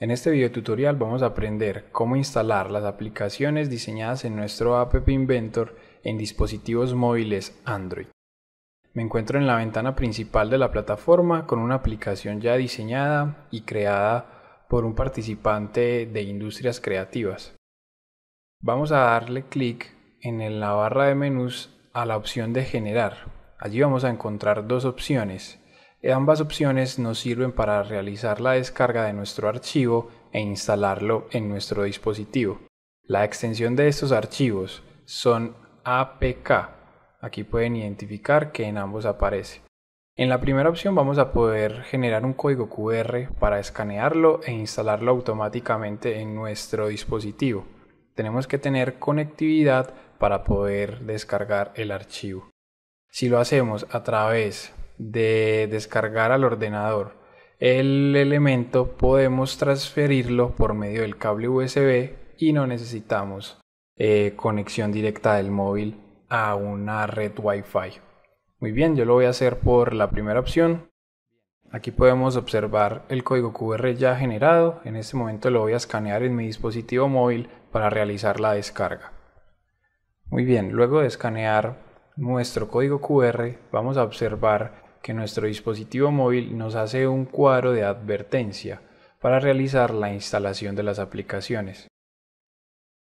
En este video tutorial vamos a aprender cómo instalar las aplicaciones diseñadas en nuestro App Inventor en dispositivos móviles Android. Me encuentro en la ventana principal de la plataforma con una aplicación ya diseñada y creada por un participante de industrias creativas. Vamos a darle clic en la barra de menús a la opción de generar. Allí vamos a encontrar dos opciones, eh, ambas opciones nos sirven para realizar la descarga de nuestro archivo e instalarlo en nuestro dispositivo. La extensión de estos archivos son APK. Aquí pueden identificar que en ambos aparece. En la primera opción vamos a poder generar un código QR para escanearlo e instalarlo automáticamente en nuestro dispositivo. Tenemos que tener conectividad para poder descargar el archivo. Si lo hacemos a través de descargar al ordenador el elemento podemos transferirlo por medio del cable USB y no necesitamos eh, conexión directa del móvil a una red Wi-Fi. Muy bien, yo lo voy a hacer por la primera opción. Aquí podemos observar el código QR ya generado. En este momento lo voy a escanear en mi dispositivo móvil para realizar la descarga. Muy bien, luego de escanear nuestro código QR vamos a observar que nuestro dispositivo móvil nos hace un cuadro de advertencia para realizar la instalación de las aplicaciones.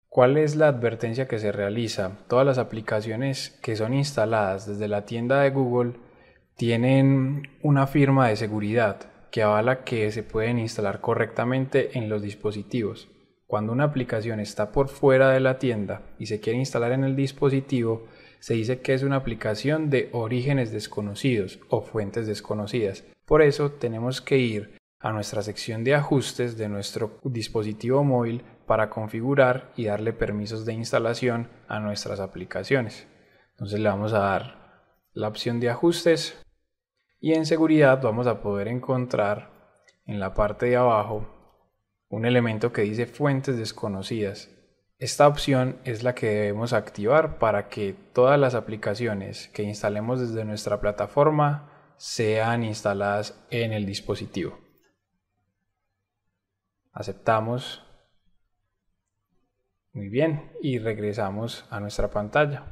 ¿Cuál es la advertencia que se realiza? Todas las aplicaciones que son instaladas desde la tienda de Google tienen una firma de seguridad que avala que se pueden instalar correctamente en los dispositivos. Cuando una aplicación está por fuera de la tienda y se quiere instalar en el dispositivo, se dice que es una aplicación de orígenes desconocidos o fuentes desconocidas. Por eso tenemos que ir a nuestra sección de ajustes de nuestro dispositivo móvil para configurar y darle permisos de instalación a nuestras aplicaciones. Entonces le vamos a dar la opción de ajustes y en seguridad vamos a poder encontrar en la parte de abajo un elemento que dice fuentes desconocidas esta opción es la que debemos activar para que todas las aplicaciones que instalemos desde nuestra plataforma sean instaladas en el dispositivo. Aceptamos. Muy bien, y regresamos a nuestra pantalla.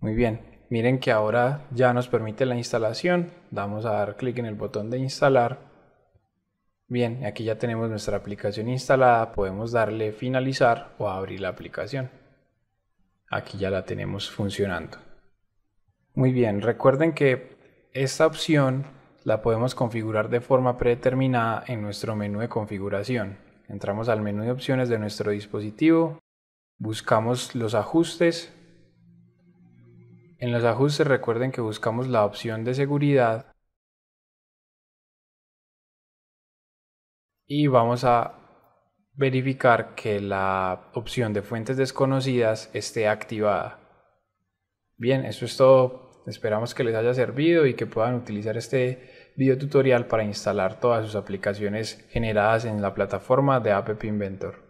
Muy bien, miren que ahora ya nos permite la instalación. Damos a dar clic en el botón de instalar Bien, aquí ya tenemos nuestra aplicación instalada, podemos darle finalizar o abrir la aplicación. Aquí ya la tenemos funcionando. Muy bien, recuerden que esta opción la podemos configurar de forma predeterminada en nuestro menú de configuración. Entramos al menú de opciones de nuestro dispositivo, buscamos los ajustes. En los ajustes recuerden que buscamos la opción de seguridad y vamos a verificar que la opción de fuentes desconocidas esté activada. Bien, eso es todo. Esperamos que les haya servido y que puedan utilizar este video tutorial para instalar todas sus aplicaciones generadas en la plataforma de App Inventor.